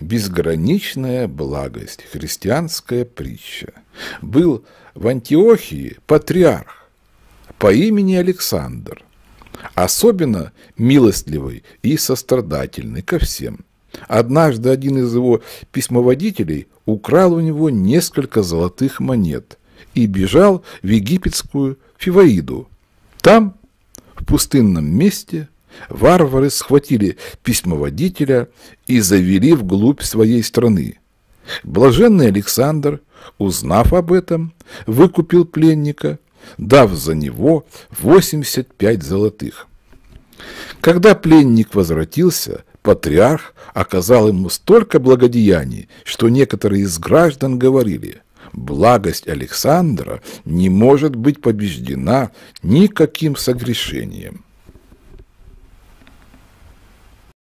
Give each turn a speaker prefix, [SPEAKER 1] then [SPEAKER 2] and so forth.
[SPEAKER 1] безграничная благость, христианская притча. Был в Антиохии патриарх по имени Александр, особенно милостливый и сострадательный ко всем. Однажды один из его письмоводителей украл у него несколько золотых монет и бежал в египетскую Фиваиду. Там, в пустынном месте, варвары схватили письмоводителя и завели вглубь своей страны. Блаженный Александр, узнав об этом, выкупил пленника, дав за него 85 золотых. Когда пленник возвратился, патриарх оказал ему столько благодеяний, что некоторые из граждан говорили, благость Александра не может быть побеждена никаким согрешением.